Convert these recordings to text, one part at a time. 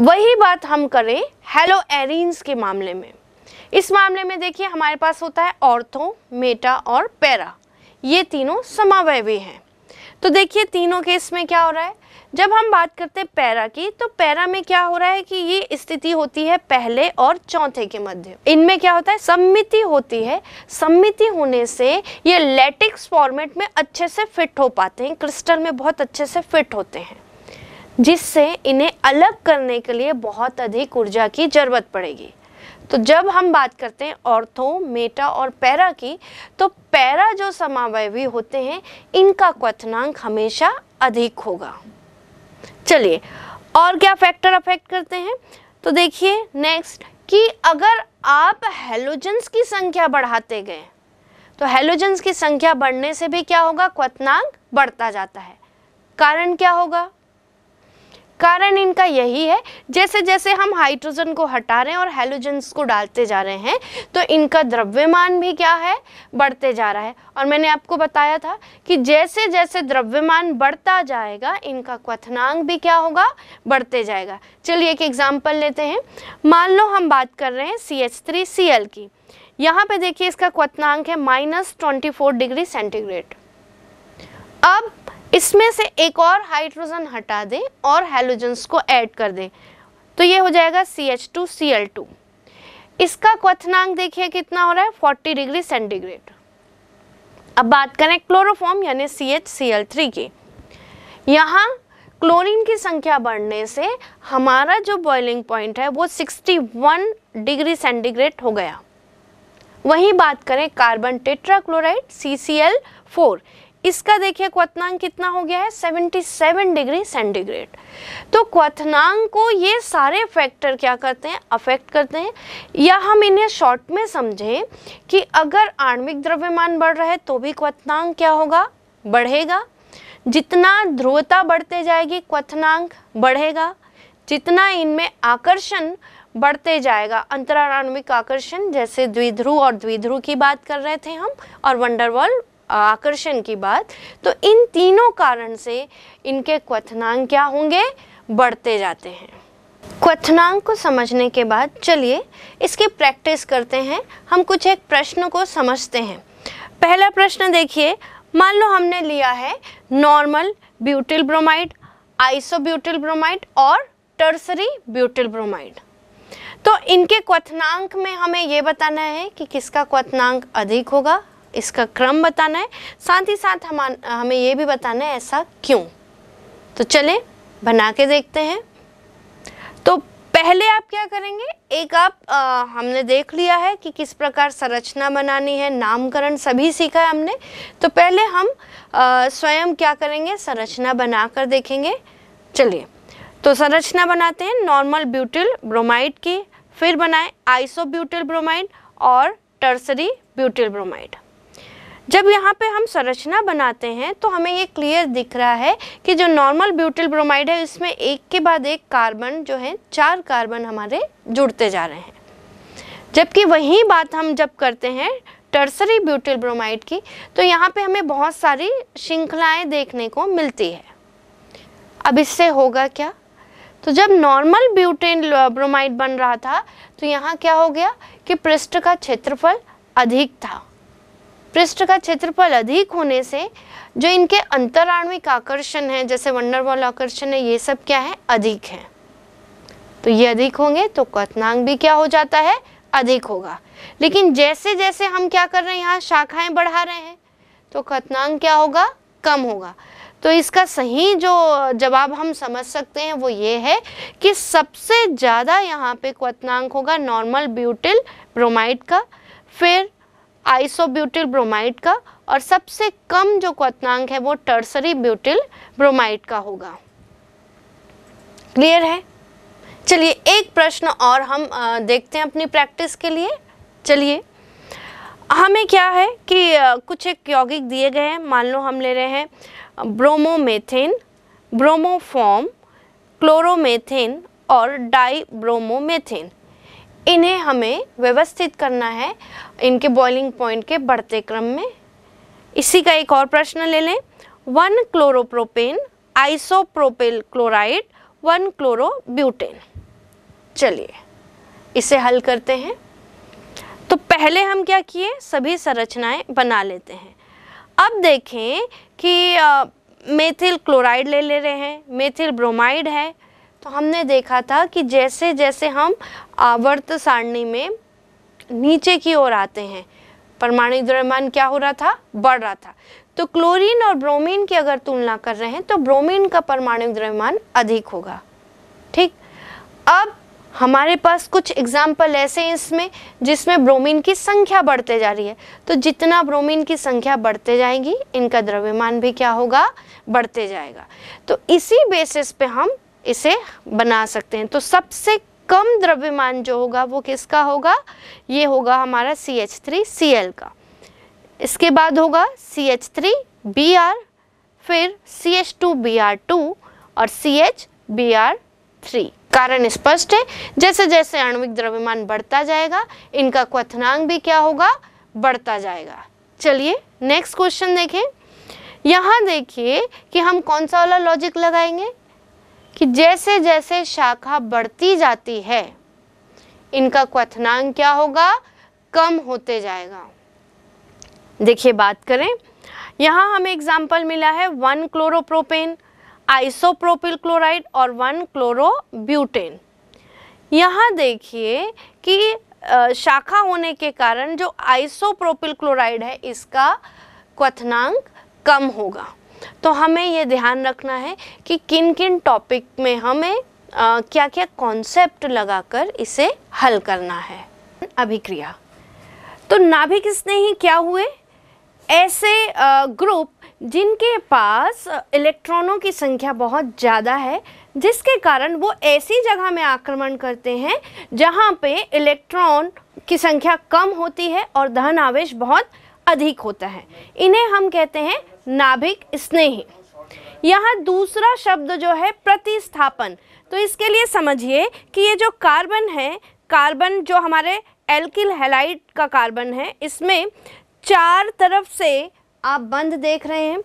वही बात हम करें हेलो एरिन्स के मामले में इस मामले में देखिए हमारे पास होता है ऑर्थो मेटा और पैरा ये तीनों समावयवी हैं तो देखिए तीनों केस में क्या हो रहा है जब हम बात करते हैं पैरा की तो पैरा में क्या हो रहा है कि ये स्थिति होती है पहले और चौथे के मध्य इनमें क्या होता है सम्मिति होती है सम्मिति होने से ये लेटिक्स फॉर्मेट में अच्छे से फिट हो पाते हैं क्रिस्टल में बहुत अच्छे से फिट होते हैं जिससे इन्हें अलग करने के लिए बहुत अधिक ऊर्जा की ज़रूरत पड़ेगी तो जब हम बात करते हैं ऑर्थो मेटा और पैरा की तो पैरा जो समावयवी होते हैं इनका क्वथनांक हमेशा अधिक होगा चलिए और क्या फैक्टर अफेक्ट करते हैं तो देखिए नेक्स्ट कि अगर आप हेलोजेंस की संख्या बढ़ाते गए तो हेलोजेंस की संख्या बढ़ने से भी क्या होगा क्वथनांक बढ़ता जाता है कारण क्या होगा कारण इनका यही है जैसे जैसे हम हाइड्रोजन को हटा रहे हैं और हेलोजेंस को डालते जा रहे हैं तो इनका द्रव्यमान भी क्या है बढ़ते जा रहा है और मैंने आपको बताया था कि जैसे जैसे द्रव्यमान बढ़ता जाएगा इनका क्वनांग भी क्या होगा बढ़ते जाएगा चलिए एक एग्जाम्पल लेते हैं मान लो हम बात कर रहे हैं C H three C L की यहाँ पर देखिए इसका क्वनांग है minus twenty four degree centigrade अब इसमें से एक और हाइड्रोजन हटा दें और हेलोजन्स को ऐड कर दें तो ये हो जाएगा C H two C L two इसका क्वथनांक देखिए कितना हो रहा है 40 डिग्री सेंटीग्रेड अब बात करें क्लोरोफॉर्म यानी C H C L three की यहाँ क्लोरीन की संख्या बढ़ने से हमारा जो बॉइलिंग पॉइंट है वो 61 डिग्री सेंटीग्रेड हो गया वहीं बात करें carbon tetrachloride C C L four इसका देखिए क्वथनांक कितना हो गया है 77 डिग्री सेंटीग्रेड तो क्वथनांक को ये सारे फैक्टर क्या करते हैं अफेक्ट करते हैं या हम इन्हें शॉर्ट में समझें कि अगर आणविक द्रव्यमान बढ़ रहा है तो भी क्वथनांक क्या होगा बढ़ेगा जितना ध्रुवता बढ़ते जाएगी क्वथनांक बढ़ेगा जितना इनमें आकर्षण बढ़ते जाएगा अंतरारणविक आकर्षण जैसे द्विध्रुव और द्विध्रुव की बात कर रहे थे हम और वंडरवर्ल्ड आकर्षण की बात तो इन तीनों कारण से इनके क्वथनांक क्या होंगे बढ़ते जाते हैं क्वथनांक को समझने के बाद चलिए इसकी प्रैक्टिस करते हैं हम कुछ एक प्रश्न को समझते हैं पहला प्रश्न देखिए मान लो हमने लिया है normal butyl bromide isobutyl bromide और टर्सरी ब्यूटिल ब्रोमाइड तो इनके क्वथनांक में हमें ये बताना है कि किसका क्वथनांक अधिक होगा इसका क्रम बताना है साथ ही साथ हम हमें ये भी बताना है ऐसा क्यों तो चले बना के देखते हैं तो पहले आप क्या करेंगे एक आप आ, हमने देख लिया है कि किस प्रकार संरचना बनानी है नामकरण सभी सीखा है हमने तो पहले हम आ, स्वयं क्या करेंगे संरचना बनाकर देखेंगे चलिए तो संरचना बनाते हैं नॉर्मल ब्यूटिल ब्रोमाइड की फिर बनाएं ब्यूटिल ब्रोमाइड और टर्सरी ब्यूटिल ब्रोमाइड जब यहाँ पे हम संरचना बनाते हैं तो हमें ये क्लियर दिख रहा है कि जो नॉर्मल ब्यूटिल ब्रोमाइड है इसमें एक के बाद एक कार्बन जो है चार कार्बन हमारे जुड़ते जा रहे हैं जबकि वही बात हम जब करते हैं टर्सरी ब्यूटिल ब्रोमाइड की तो यहाँ पे हमें बहुत सारी श्रृंखलाएँ देखने को मिलती है अब इससे होगा क्या तो जब नॉर्मल ब्यूटेन ब्रोमाइड बन रहा था तो यहाँ क्या हो गया कि पृष्ठ का क्षेत्रफल अधिक था पृष्ठ का क्षेत्रफल अधिक होने से जो इनके अंतराण्विक आकर्षण है जैसे वंडरबॉल आकर्षण है ये सब क्या है अधिक है तो ये अधिक होंगे तो कथनांग भी क्या हो जाता है अधिक होगा लेकिन जैसे जैसे हम क्या कर रहे हैं यहाँ शाखाएं बढ़ा रहे हैं तो कथनांग क्या होगा कम होगा तो इसका सही जो जवाब हम समझ सकते हैं वो ये है कि सबसे ज़्यादा यहाँ पे क्वनांक होगा नॉर्मल ब्यूटिल ब्रोमाइड का फिर आइसोब्यूटिल ब्रोमाइड का और सबसे कम जो क्वनांक है वो टर्सरी ब्यूटिल ब्रोमाइड का होगा क्लियर है चलिए एक प्रश्न और हम देखते हैं अपनी प्रैक्टिस के लिए चलिए हमें क्या है कि कुछ एक यौगिक दिए गए हैं मान लो हम ले रहे हैं ब्रोमोमेथेन ब्रोमोफॉम क्लोरोमेथेन और डाई ब्रोमोमेथेन इन्हें हमें व्यवस्थित करना है इनके बॉइलिंग पॉइंट के बढ़ते क्रम में इसी का एक और प्रश्न ले लें one chloropropane isopropyl chloride one chlorobutane चलिए इसे हल करते हैं तो पहले हम क्या किए सभी संरचनाएं बना लेते हैं अब देखें कि मेथिल क्लोराइड ले ले रहे हैं मेथिल ब्रोमाइड है तो हमने देखा था कि जैसे जैसे हम आवर्त सारणी में नीचे की ओर आते हैं परमाणु द्रव्यमान क्या हो रहा था बढ़ रहा था तो क्लोरीन और ब्रोमीन की अगर तुलना कर रहे हैं तो ब्रोमीन का परमाणु द्रव्यमान अधिक होगा ठीक अब हमारे पास कुछ एग्जाम्पल ऐसे हैं इसमें जिसमें ब्रोमीन की संख्या बढ़ते जा रही है तो जितना ब्रोमीन की संख्या बढ़ते जाएगी इनका द्रव्यमान भी क्या होगा बढ़ते जाएगा तो इसी बेसिस पे हम इसे बना सकते हैं तो सबसे कम द्रव्यमान जो होगा वो किसका होगा ये होगा हमारा C H three C L का इसके बाद होगा C H three B R फिर C H two B R two और C H B R three कारण स्पष्ट है जैसे जैसे आणविक द्रव्यमान बढ़ता जाएगा इनका क्वथनांक भी क्या होगा बढ़ता जाएगा चलिए नेक्स्ट क्वेश्चन देखें यहाँ देखिए कि हम कौन सा वाला लॉजिक लगाएंगे कि जैसे जैसे शाखा बढ़ती जाती है इनका क्वथनांक क्या होगा कम होते जाएगा देखिए बात करें यहाँ हमें एग्जाम्पल मिला है वन क्लोरोप्रोपेन आइसोप्रोपिल क्लोराइड और वन क्लोरोब्यूटेन यहाँ देखिए कि शाखा होने के कारण जो आइसोप्रोपिल क्लोराइड है इसका क्वथनांक कम होगा तो हमें ये ध्यान रखना है कि किन किन टॉपिक में हमें आ, क्या क्या कॉन्सेप्ट लगाकर इसे हल करना है अभिक्रिया तो नाभिक स्नेही क्या हुए ऐसे ग्रुप जिनके पास इलेक्ट्रॉनों की संख्या बहुत ज़्यादा है जिसके कारण वो ऐसी जगह में आक्रमण करते हैं जहाँ पे इलेक्ट्रॉन की संख्या कम होती है और धन आवेश बहुत अधिक होता है इन्हें हम कहते हैं नाभिक स्नेही यहाँ दूसरा शब्द जो है प्रतिस्थापन तो इसके लिए समझिए कि ये जो कार्बन है कार्बन जो हमारे एल्किल हेलाइट का कार्बन है इसमें चार तरफ से आप बंद देख रहे हैं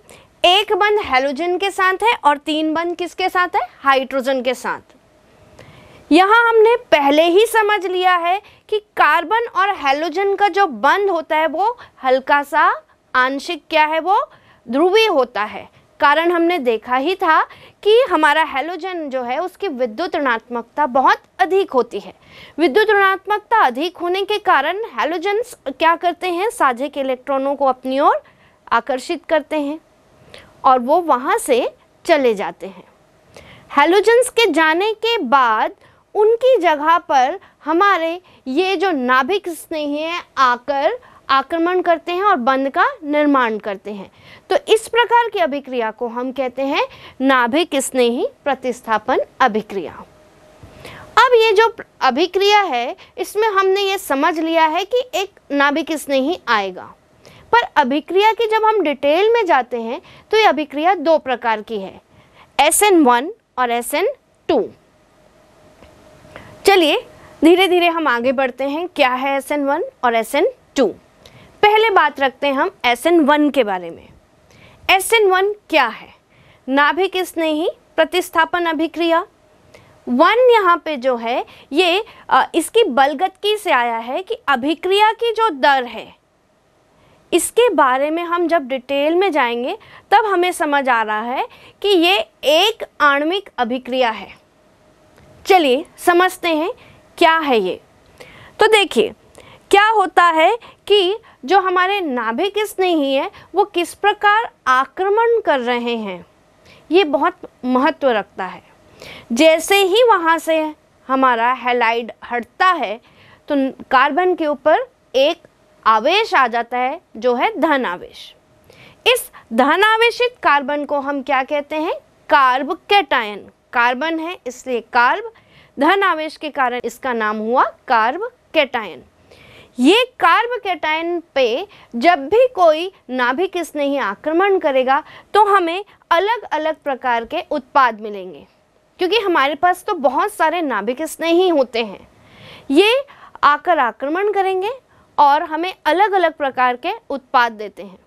एक बंद हेलोजन के साथ है और तीन बंद किसके साथ है हाइड्रोजन के साथ यहाँ हमने पहले ही समझ लिया है कि कार्बन और हेलोजन का जो बंद होता है वो हल्का सा आंशिक क्या है वो ध्रुवीय होता है कारण हमने देखा ही था कि हमारा हेलोजन जो है उसकी विद्युत ऋणात्मकता बहुत अधिक होती है विद्युत ऋणात्मकता अधिक होने के कारण हेलोजन क्या करते हैं साझे के इलेक्ट्रॉनों को अपनी ओर आकर्षित करते हैं और वो वहाँ से चले जाते हैं हेलोजन्स के जाने के बाद उनकी जगह पर हमारे ये जो नाभिक स्नेही आकर आक्रमण करते हैं और बंध का निर्माण करते हैं तो इस प्रकार की अभिक्रिया को हम कहते हैं नाभिक स्नेही प्रतिस्थापन अभिक्रिया अब ये जो अभिक्रिया है इसमें हमने ये समझ लिया है कि एक नाभिक स्नेही आएगा पर अभिक्रिया की जब हम डिटेल में जाते हैं तो ये अभिक्रिया दो प्रकार की है एस एन वन और एस एन टू चलिए धीरे धीरे हम आगे बढ़ते हैं क्या है एस एन वन और एस एन टू पहले बात रखते हैं हम एस एन वन के बारे में एस एन वन क्या है नाभिक स्नेही प्रतिस्थापन अभिक्रिया वन यहाँ पे जो है ये इसकी बलगतकी से आया है कि अभिक्रिया की जो दर है इसके बारे में हम जब डिटेल में जाएंगे तब हमें समझ आ रहा है कि ये एक आणविक अभिक्रिया है चलिए समझते हैं क्या है ये तो देखिए क्या होता है कि जो हमारे नाभिक स्नेही है वो किस प्रकार आक्रमण कर रहे हैं ये बहुत महत्व रखता है जैसे ही वहाँ से हमारा हेलाइड हटता है तो कार्बन के ऊपर एक आवेश आ जाता है जो है धन आवेश इस धन आवेशित कार्बन को हम क्या कहते हैं कार्ब कैटायन कार्बन है इसलिए कार्ब धन आवेश के कारण इसका नाम हुआ कार्ब कैटायन ये कार्ब कैटाइन पे जब भी कोई नाभिक स्नेही आक्रमण करेगा तो हमें अलग अलग प्रकार के उत्पाद मिलेंगे क्योंकि हमारे पास तो बहुत सारे नाभिक स्नेही होते हैं ये आकर आक्रमण करेंगे और हमें अलग अलग प्रकार के उत्पाद देते हैं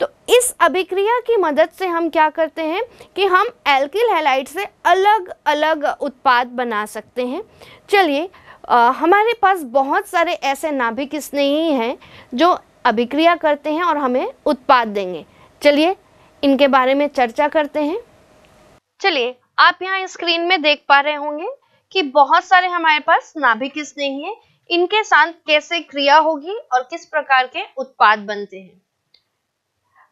तो इस अभिक्रिया की मदद से हम क्या करते हैं कि हम एल्किल हेलाइट से अलग अलग उत्पाद बना सकते हैं चलिए आ, हमारे पास बहुत सारे ऐसे नाभिक स्नेही हैं जो अभिक्रिया करते हैं और हमें उत्पाद देंगे चलिए इनके बारे में चर्चा करते हैं चलिए आप यहाँ स्क्रीन में देख पा रहे होंगे कि बहुत सारे हमारे पास नाभिक स्नेही हैं इनके साथ कैसे क्रिया होगी और किस प्रकार के उत्पाद बनते हैं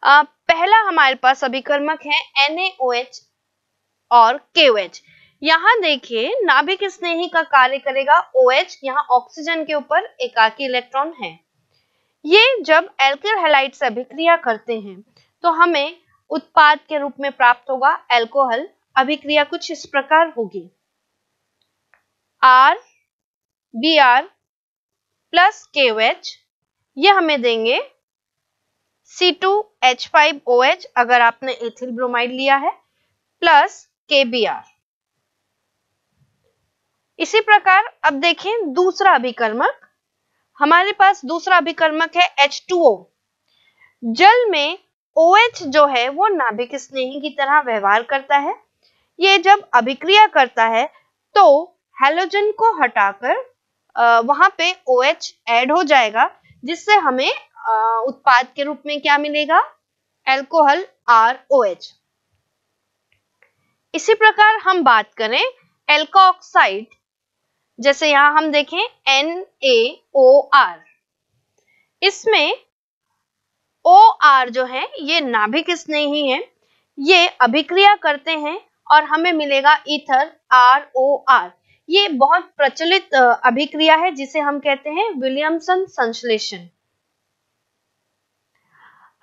आ, पहला हमारे पास अभिकर्मक है एन और के यहाँ देखिए नाभिक स्नेही का कार्य करेगा ओ एच यहाँ ऑक्सीजन के ऊपर एकाकी इलेक्ट्रॉन है ये जब एल्किल हेलाइट से अभिक्रिया करते हैं तो हमें उत्पाद के रूप में प्राप्त होगा एल्कोहल अभिक्रिया कुछ इस प्रकार होगी R B R plus K H ये हमें देंगे C two H five O H अगर आपने एथिल ब्रोमाइड लिया है प्लस के बी आर इसी प्रकार अब देखें दूसरा अभिकर्मक हमारे पास दूसरा अभिकर्मक है H2O जल में OH जो है वो नाभिक स्नेही की तरह व्यवहार करता है ये जब अभिक्रिया करता है तो हेलोजन को हटाकर वहां पे OH ऐड हो जाएगा जिससे हमें उत्पाद के रूप में क्या मिलेगा एल्कोहल ROH इसी प्रकार हम बात करें एल्कोक्साइड जैसे यहां हम देखें एन ए ओ आर इसमें ओ आर जो है ये नाभिक स्नेही है ये अभिक्रिया करते हैं और हमें मिलेगा इथर आर ओ आर ये बहुत प्रचलित अभिक्रिया है जिसे हम कहते हैं विलियमसन संश्लेषण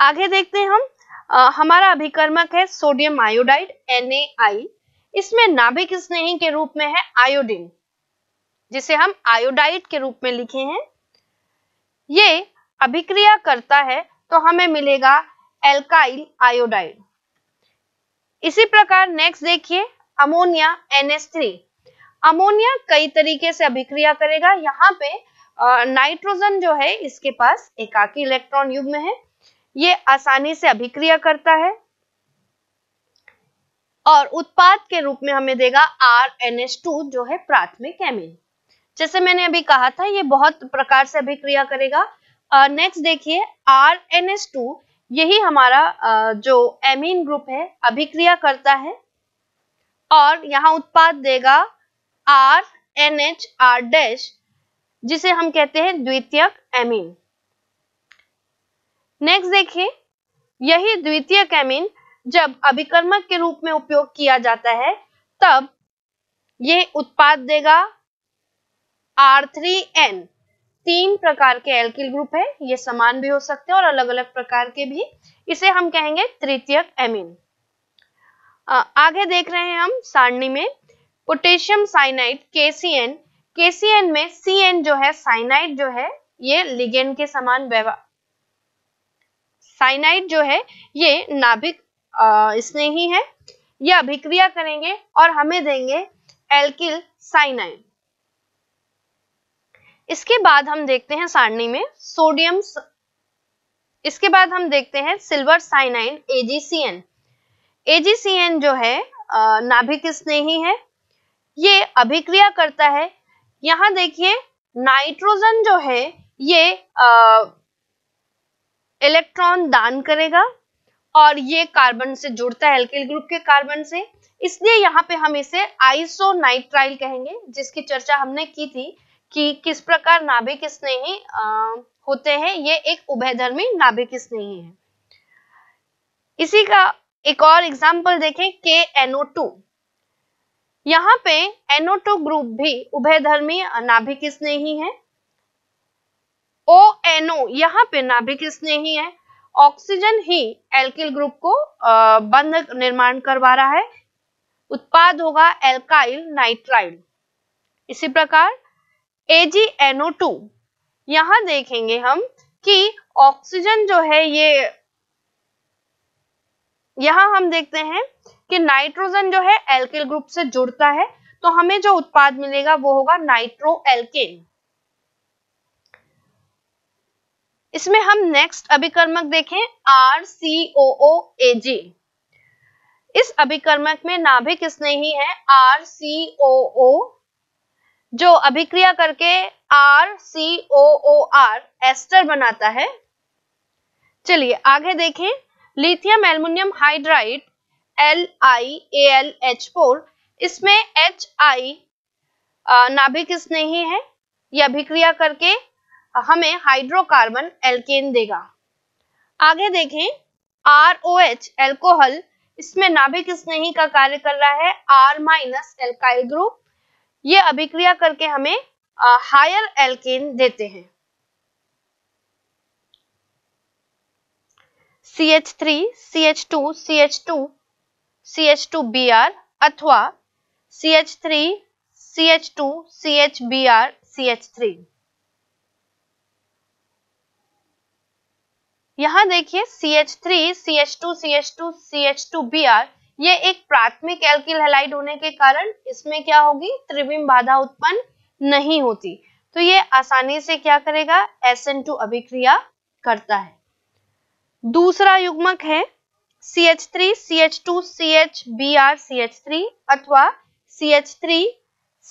आगे देखते हैं हम हमारा अभिकर्मक है सोडियम आयोडाइड एन इसमें नाभिक स्नेही के रूप में है आयोडीन जिसे हम आयोडाइड के रूप में लिखे हैं ये अभिक्रिया करता है तो हमें मिलेगा एल्काइल आयोडाइड इसी प्रकार नेक्स्ट देखिए अमोनिया थ्री अमोनिया कई तरीके से अभिक्रिया करेगा यहाँ पे नाइट्रोजन जो है इसके पास एकाकी इलेक्ट्रॉन युग्म है ये आसानी से अभिक्रिया करता है और उत्पाद के रूप में हमें देगा आर एन एस टू जो है प्राथमिक एमिन जैसे मैंने अभी कहा था ये बहुत प्रकार से अभिक्रिया करेगा नेक्स्ट देखिए आर एन टू यही हमारा जो एमीन ग्रुप है अभिक्रिया करता है और यहाँ उत्पाद देगा R N H R dash जिसे हम कहते हैं द्वितीयक एमीन नेक्स्ट देखिए यही द्वितीयक एमीन जब अभिकर्मक के रूप में उपयोग किया जाता है तब ये उत्पाद देगा R3N तीन प्रकार के एल्किल ग्रुप है ये समान भी हो सकते हैं और अलग अलग प्रकार के भी इसे हम कहेंगे तृतीयक एमिन आगे देख रहे हैं हम सारणी में पोटेशियम साइनाइड केसीएन केसीएन में एन जो है साइनाइड जो है ये लिगेंड के समान व्यवहार साइनाइड जो है ये नाभिक स्नेही है ये अभिक्रिया करेंगे और हमें देंगे एल्किल साइनाइड इसके बाद हम देखते हैं सारणी में सोडियम इसके बाद हम देखते हैं सिल्वर साइनाइन एजीसीएन एजीसीएन जो है नाभिक स्नेही है ये अभिक्रिया करता है यहां देखिए नाइट्रोजन जो है ये इलेक्ट्रॉन दान करेगा और ये कार्बन से जुड़ता है एल्किल ग्रुप के कार्बन से इसलिए यहाँ पे हम इसे आइसो नाइट्राइल कहेंगे जिसकी चर्चा हमने की थी कि किस प्रकार नाभिक स्नेही होते हैं ये एक उभयधर्मी नाभिक स्नेही है इसी का एक और एग्जाम्पल देखें के एनओ टू यहाँ पे एनओ टू ग्रुप भी उभयधर्मी नाभिक स्नेही है ओ एनओ यहाँ पे नाभिक स्नेही है ऑक्सीजन ही एल्किल ग्रुप को बंध निर्माण करवा रहा है उत्पाद होगा एल्काइल नाइट्राइड इसी प्रकार AgNO2 यहां देखेंगे हम कि ऑक्सीजन जो है ये यहां हम देखते हैं कि नाइट्रोजन जो है एल्किल ग्रुप से जुड़ता है तो हमें जो उत्पाद मिलेगा वो होगा नाइट्रो एल्केन इसमें हम नेक्स्ट अभिकर्मक देखें आर सी ओ ओ ए जी इस अभिकर्मक में नाभिक स्नेही है आर सी ओ ओ जो अभिक्रिया करके R C O O R ester बनाता है चलिए आगे देखें lithium aluminium hydride L I A L H four इसमें एच आई नाभिक स्नेही है यह अभिक्रिया करके हमें हाइड्रोकार्बन एल्केन देगा आगे देखें आर ओ एच एल्कोहल इसमें नाभिक स्नेही का कार्य कर रहा है आर माइनस एल्काइल ग्रुप ये अभिक्रिया करके हमें हायर एल्केन देते हैं C H three C H two C H two C H two B R अथवा C H three C H two C H B R C H three यहां देखिए C H three C H two C H two C H two B R ये एक प्राथमिक alkyl halide होने के कारण इसमें क्या होगी त्रिविम बाधा उत्पन्न नहीं होती तो ये आसानी से क्या करेगा एस एन टू अभिक्रिया करता है दूसरा युग्मक है C H three C H two C H B R C H three अथवा C H three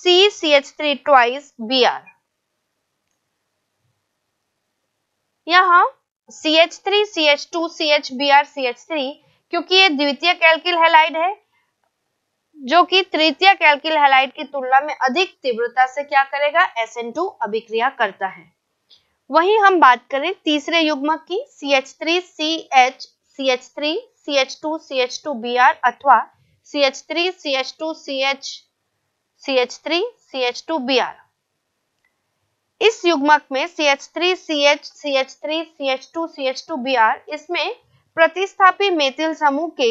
C C H three twice B R यहां C H three C H two C H B R C H three क्योंकि ये द्वितीय कैल्किल halide है जो कि तृतीय कैल्किल halide की तुलना में अधिक तीव्रता से क्या करेगा एस अभिक्रिया करता है वही हम बात करें तीसरे युग्मक की C H three C H C H three C H two C H two B R अथवा C H three C H two C H C H three C H two B R इस युग्मक में C H three C H C H three C H two C H two B R इसमें प्रतिस्थापी methyl समूह के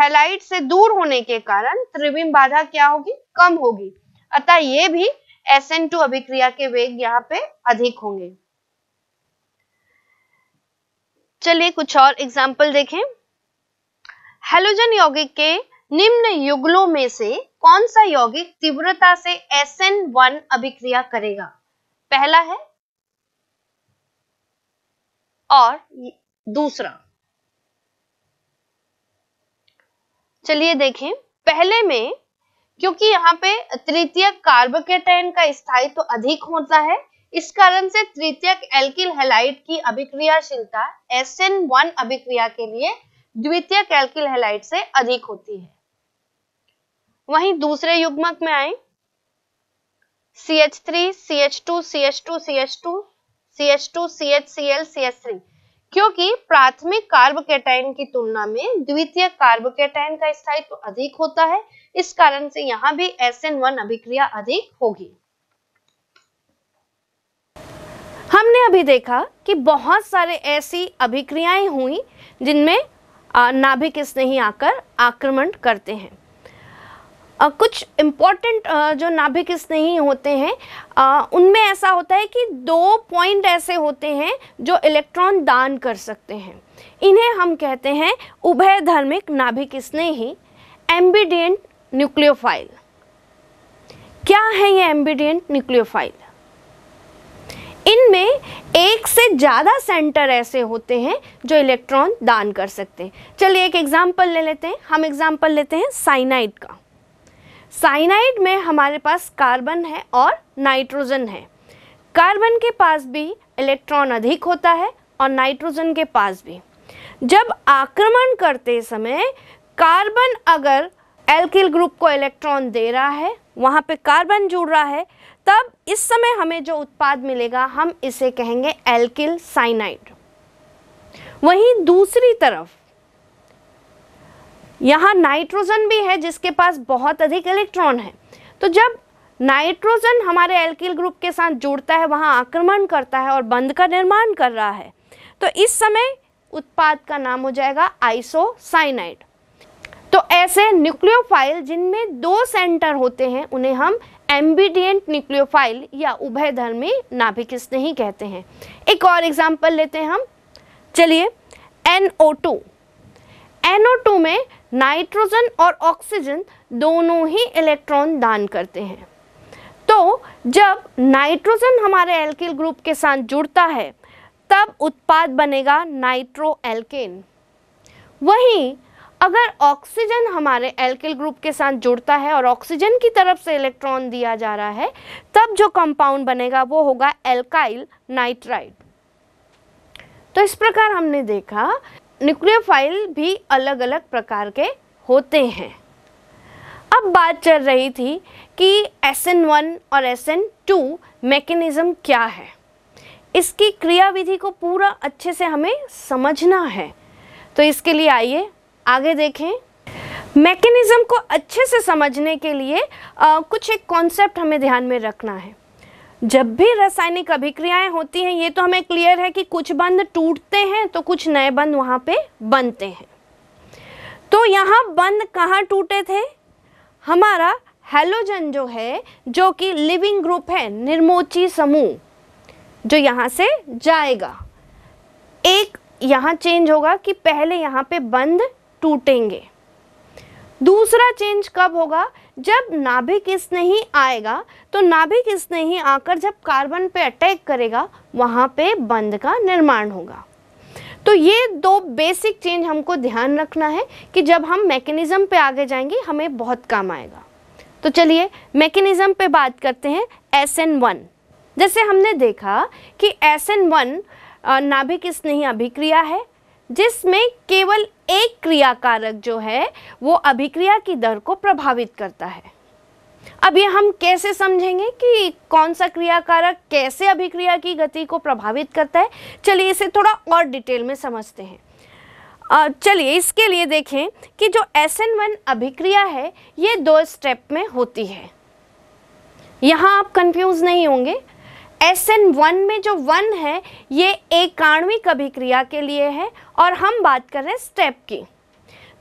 halide से दूर होने के कारण त्रिविम बाधा क्या होगी कम होगी अतः ये भी SN2 अभिक्रिया के वेग यहाँ पे अधिक होंगे चलिए कुछ और एग्जाम्पल देखें हेलोजन यौगिक के निम्न युगलों में से कौन सा यौगिक तीव्रता से SN1 अभिक्रिया करेगा पहला है और दूसरा चलिए देखें पहले में क्योंकि यहाँ पे तृतीय कार्बोकेटाइन का स्थायित्व तो अधिक होता है इस कारण से तृतीयक एल्किल हेलाइट की अभिक्रियाशीलता एस एन वन अभिक्रिया के लिए द्वितीय एल्किल हेलाइट से अधिक होती है वहीं दूसरे युग्मक में आए C C C C C H H H H H three two two two two C H C L C H three क्योंकि प्राथमिक कार्बोकेटाइन की तुलना में द्वितीय कार्बोकेटाइन का स्थायित्व तो अधिक होता है इस कारण से यहाँ भी वन अभिक्रिया अधिक होगी हमने अभी देखा कि बहुत सारे ऐसी अभिक्रियाएं हुई जिनमें नाभिक स्नेही आकर आक्रमण करते हैं आ, कुछ इम्पॉर्टेंट जो नाभिक स्नेही होते हैं उनमें ऐसा होता है कि दो पॉइंट ऐसे होते हैं जो इलेक्ट्रॉन दान कर सकते हैं इन्हें हम कहते हैं उभयधर्मिक नाभिक स्नेही एम्बिडियंट न्यूक्लियोफाइल क्या है ये एम्बिडियंट न्यूक्लियोफाइल इनमें एक से ज़्यादा सेंटर ऐसे होते हैं जो इलेक्ट्रॉन दान कर सकते हैं चलिए एक एग्जाम्पल ले लेते हैं हम एग्जाम्पल लेते हैं साइनाइड का साइनाइड में हमारे पास कार्बन है और नाइट्रोजन है कार्बन के पास भी इलेक्ट्रॉन अधिक होता है और नाइट्रोजन के पास भी जब आक्रमण करते समय कार्बन अगर एल्किल ग्रुप को इलेक्ट्रॉन दे रहा है वहाँ पे कार्बन जुड़ रहा है तब इस समय हमें जो उत्पाद मिलेगा हम इसे कहेंगे एल्किल साइनाइड वहीं दूसरी तरफ यहाँ नाइट्रोजन भी है जिसके पास बहुत अधिक इलेक्ट्रॉन है तो जब नाइट्रोजन हमारे एल्किल ग्रुप के साथ जुड़ता है वहाँ आक्रमण करता है और बंद का निर्माण कर रहा है तो इस समय उत्पाद का नाम हो जाएगा आइसोसाइनाइड तो ऐसे न्यूक्लियोफाइल जिनमें दो सेंटर होते हैं उन्हें हम एम्बीडियंट न्यूक्लियोफाइल या उभयधर्मी नाभिक स्नेही कहते हैं एक और एग्जाम्पल लेते हैं हम चलिए NO2 NO2 में नाइट्रोजन और ऑक्सीजन दोनों ही इलेक्ट्रॉन दान करते हैं तो जब नाइट्रोजन हमारे एल्किल ग्रुप के साथ जुड़ता है तब उत्पाद बनेगा नाइट्रो एल्केन वहीं अगर ऑक्सीजन हमारे एल्किल ग्रुप के साथ जुड़ता है और ऑक्सीजन की तरफ से इलेक्ट्रॉन दिया जा रहा है तब जो कंपाउंड बनेगा वो होगा एल्काइल नाइट्राइड तो इस प्रकार हमने देखा न्यूक्लियोफाइल भी अलग अलग प्रकार के होते हैं अब बात चल रही थी कि एस एन वन और एस एन टू मैकेनिज़्म क्या है इसकी क्रियाविधि को पूरा अच्छे से हमें समझना है तो इसके लिए आइए आगे देखें मैकेनिज़्म को अच्छे से समझने के लिए आ, कुछ एक कॉन्सेप्ट हमें ध्यान में रखना है जब भी रासायनिक अभिक्रियाएं होती हैं ये तो हमें क्लियर है कि कुछ बंद टूटते हैं तो कुछ नए बंद वहां पे बनते हैं तो यहाँ बंद कहाँ टूटे थे हमारा हेलोजन जो है जो कि लिविंग ग्रुप है निर्मोची समूह जो यहाँ से जाएगा एक यहाँ चेंज होगा कि पहले यहाँ पे बंद टूटेंगे दूसरा चेंज कब होगा जब नाभिक इस नहीं आएगा तो नाभिक इस नहीं आकर जब कार्बन पे अटैक करेगा वहाँ पे बंद का निर्माण होगा तो ये दो बेसिक चेंज हमको ध्यान रखना है कि जब हम मैकेनिज़्म पे आगे जाएंगे हमें बहुत काम आएगा तो चलिए मैकेनिज़्म पे बात करते हैं एस एन वन जैसे हमने देखा कि एस एन वन नाभिक स्नेही अभिक्रिया है जिसमें केवल एक क्रिया कारक जो है वो अभिक्रिया की दर को प्रभावित करता है अब ये हम कैसे समझेंगे कि कौन सा क्रिया कारक कैसे अभिक्रिया की गति को प्रभावित करता है चलिए इसे थोड़ा और डिटेल में समझते हैं चलिए इसके लिए देखें कि जो एस एन वन अभिक्रिया है ये दो स्टेप में होती है यहाँ आप कंफ्यूज नहीं होंगे एस एन वन में जो वन है ये एकाणविक अभिक्रिया के लिए है और हम बात कर रहे हैं स्टेप की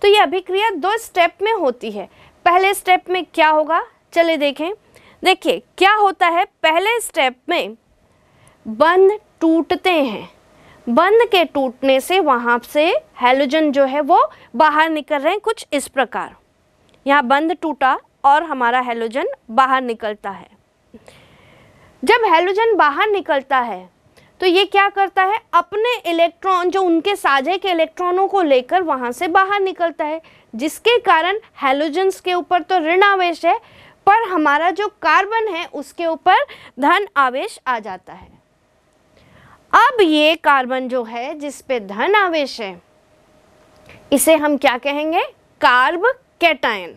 तो ये अभिक्रिया दो स्टेप में होती है पहले स्टेप में क्या होगा चले देखें देखिए क्या होता है पहले स्टेप में बंध टूटते हैं बंध के टूटने से वहाँ से हेलोजन जो है वो बाहर निकल रहे हैं कुछ इस प्रकार यहाँ बंध टूटा और हमारा हेलोजन बाहर निकलता है जब हेलोजन बाहर निकलता है तो ये क्या करता है अपने इलेक्ट्रॉन जो उनके साझे के इलेक्ट्रॉनों को लेकर वहाँ से बाहर निकलता है जिसके कारण हेलोजन्स के ऊपर तो ऋण आवेश है पर हमारा जो कार्बन है उसके ऊपर धन आवेश आ जाता है अब ये कार्बन जो है जिस पे धन आवेश है इसे हम क्या कहेंगे कार्ब कैटायन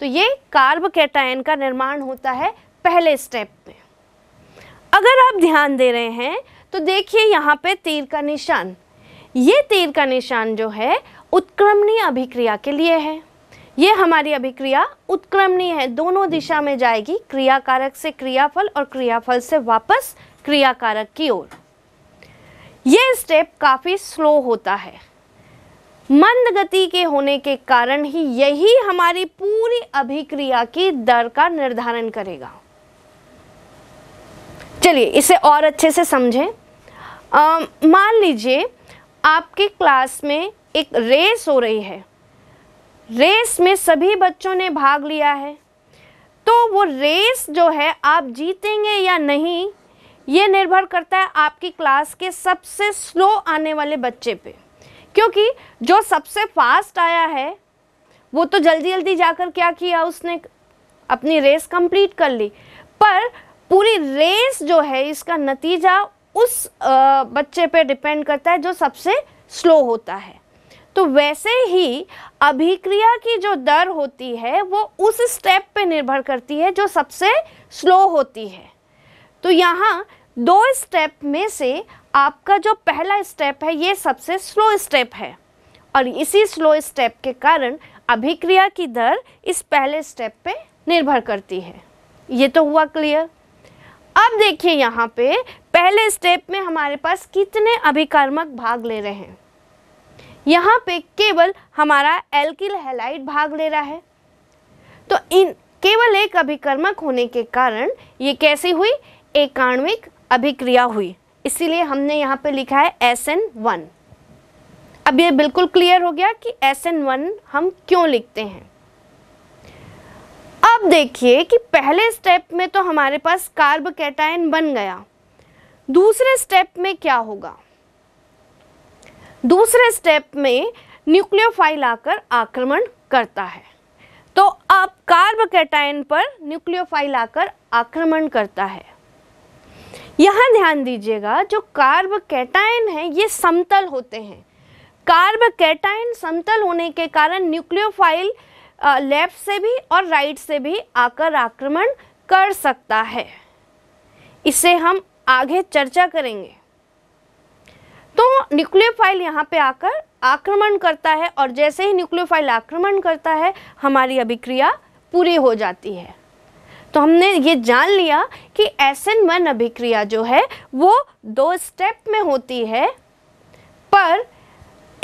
तो ये कार्ब कैटायन का निर्माण होता है पहले स्टेप में अगर आप ध्यान दे रहे हैं तो देखिए यहाँ पे तीर का निशान ये तीर का निशान जो है उत्क्रमणीय अभिक्रिया के लिए है ये हमारी अभिक्रिया उत्क्रमणीय है दोनों दिशा में जाएगी क्रिया कारक से क्रियाफल और क्रियाफल से वापस क्रिया कारक की ओर ये स्टेप काफ़ी स्लो होता है मंद गति के होने के कारण ही यही हमारी पूरी अभिक्रिया की दर का निर्धारण करेगा चलिए इसे और अच्छे से समझें मान लीजिए आपकी क्लास में एक रेस हो रही है रेस में सभी बच्चों ने भाग लिया है तो वो रेस जो है आप जीतेंगे या नहीं ये निर्भर करता है आपकी क्लास के सबसे स्लो आने वाले बच्चे पे क्योंकि जो सबसे फास्ट आया है वो तो जल्दी जल्दी जाकर क्या किया उसने अपनी रेस कंप्लीट कर ली पर पूरी रेस जो है इसका नतीजा उस बच्चे पे डिपेंड करता है जो सबसे स्लो होता है तो वैसे ही अभिक्रिया की जो दर होती है वो उस स्टेप पे निर्भर करती है जो सबसे स्लो होती है तो यहाँ दो स्टेप में से आपका जो पहला स्टेप है ये सबसे स्लो स्टेप है और इसी स्लो स्टेप के कारण अभिक्रिया की दर इस पहले स्टेप पे निर्भर करती है ये तो हुआ क्लियर अब देखिए यहाँ पे पहले स्टेप में हमारे पास कितने अभिकर्मक भाग ले रहे हैं यहाँ पे केवल हमारा एल्किल हेलाइट भाग ले रहा है तो इन केवल एक अभिकर्मक होने के कारण ये कैसी हुई एकाण्विक अभिक्रिया हुई इसीलिए हमने यहाँ पे लिखा है एस एन वन अब ये बिल्कुल क्लियर हो गया कि एस एन वन हम क्यों लिखते हैं अब देखिए कि पहले स्टेप में तो हमारे पास कैटाइन बन गया दूसरे स्टेप में क्या होगा दूसरे स्टेप में न्यूक्लियोफाइल आकर आक्रमण करता है तो अब कैटाइन पर न्यूक्लियोफाइल आकर आक्रमण करता है यहां ध्यान दीजिएगा जो कैटाइन है ये समतल होते हैं कैटाइन समतल होने के कारण न्यूक्लियोफाइल लेफ्ट से भी और राइट से भी आकर आक्रमण कर सकता है इसे हम आगे चर्चा करेंगे तो न्यूक्लियोफाइल यहाँ पे आकर आक्रमण करता है और जैसे ही न्यूक्लियोफाइल आक्रमण करता है हमारी अभिक्रिया पूरी हो जाती है तो हमने ये जान लिया कि एस एन वन अभिक्रिया जो है वो दो स्टेप में होती है पर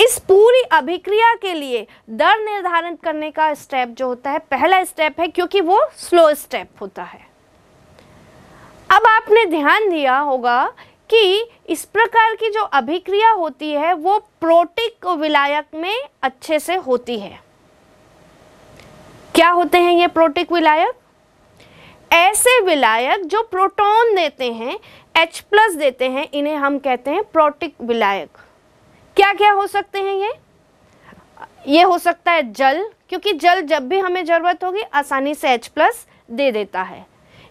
इस पूरी अभिक्रिया के लिए दर निर्धारित करने का स्टेप जो होता है पहला स्टेप है क्योंकि वो स्लो स्टेप होता है अब आपने ध्यान दिया होगा कि इस प्रकार की जो अभिक्रिया होती है वो प्रोटिक विलायक में अच्छे से होती है क्या होते हैं ये प्रोटिक विलायक ऐसे विलायक जो प्रोटॉन देते हैं H प्लस देते हैं इन्हें हम कहते हैं प्रोटिक विलायक क्या क्या हो सकते हैं ये ये हो सकता है जल क्योंकि जल जब भी हमें ज़रूरत होगी आसानी से H प्लस दे देता है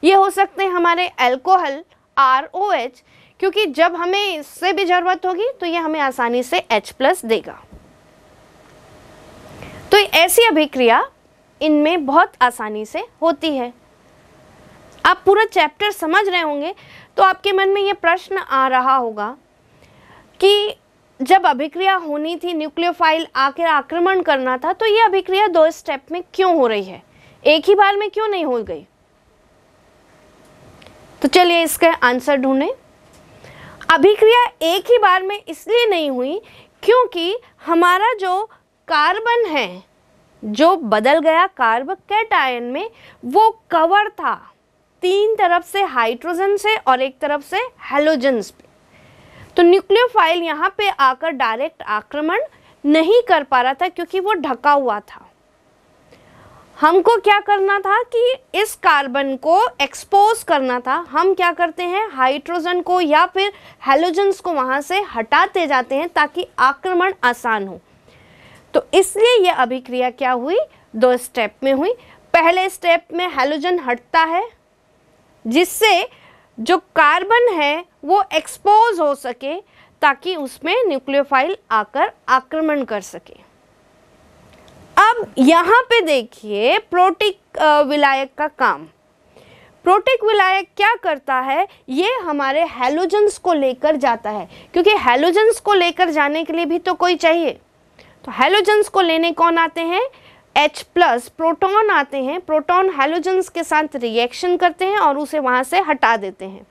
ये हो सकते हैं हमारे एल्कोहल आर ओ एच क्योंकि जब हमें इससे भी ज़रूरत होगी तो ये हमें आसानी से H प्लस देगा तो ऐसी अभिक्रिया इनमें बहुत आसानी से होती है आप पूरा चैप्टर समझ रहे होंगे तो आपके मन में ये प्रश्न आ रहा होगा कि जब अभिक्रिया होनी थी न्यूक्लियोफाइल आकर आक्रमण करना था तो ये अभिक्रिया दो स्टेप में क्यों हो रही है एक ही बार में क्यों नहीं हो गई तो चलिए इसका आंसर ढूंढें अभिक्रिया एक ही बार में इसलिए नहीं हुई क्योंकि हमारा जो कार्बन है जो बदल गया कार्ब कैट आयन में वो कवर था तीन तरफ से हाइड्रोजन से और एक तरफ से हेलोजन्स पे तो न्यूक्लियो फाइल यहाँ पे आकर डायरेक्ट आक्रमण नहीं कर पा रहा था क्योंकि वो ढका हुआ था हमको क्या करना था कि इस कार्बन को एक्सपोज करना था हम क्या करते हैं हाइड्रोजन को या फिर हेलोजन्स को वहाँ से हटाते जाते हैं ताकि आक्रमण आसान हो तो इसलिए ये अभिक्रिया क्या हुई दो स्टेप में हुई पहले स्टेप में हेलोजन हटता है जिससे जो कार्बन है वो एक्सपोज हो सके ताकि उसमें न्यूक्लियोफाइल आकर आक्रमण कर सके अब यहाँ पे देखिए प्रोटिक विलायक का काम प्रोटिक विलायक क्या करता है ये हमारे हेलोजन्स को लेकर जाता है क्योंकि हेलोजन्स को लेकर जाने के लिए भी तो कोई चाहिए तो हेलोजन्स को लेने कौन आते हैं H प्लस प्रोटोन आते हैं प्रोटॉन हेलोजन्स के साथ रिएक्शन करते हैं और उसे वहाँ से हटा देते हैं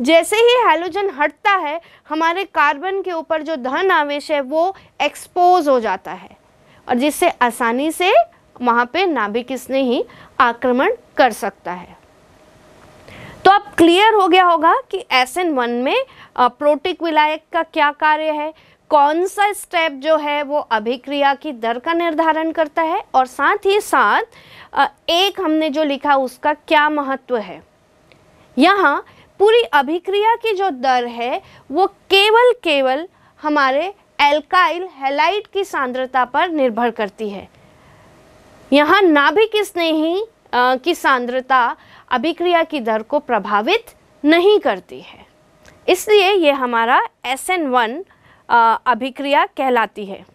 जैसे ही हेलोजन हटता है हमारे कार्बन के ऊपर जो धन आवेश है वो एक्सपोज हो जाता है और जिससे आसानी से वहाँ पे नाभिक इसने ही आक्रमण कर सकता है तो अब क्लियर हो गया होगा कि एस एन वन में प्रोटिक विलायक का क्या कार्य है कौन सा स्टेप जो है वो अभिक्रिया की दर का निर्धारण करता है और साथ ही साथ एक हमने जो लिखा उसका क्या महत्व है यहाँ पूरी अभिक्रिया की जो दर है वो केवल केवल हमारे एल्काइल हेलाइट की सांद्रता पर निर्भर करती है यहाँ नाभिक स्नेही की सांद्रता अभिक्रिया की दर को प्रभावित नहीं करती है इसलिए ये हमारा एस एन वन अभिक्रिया कहलाती है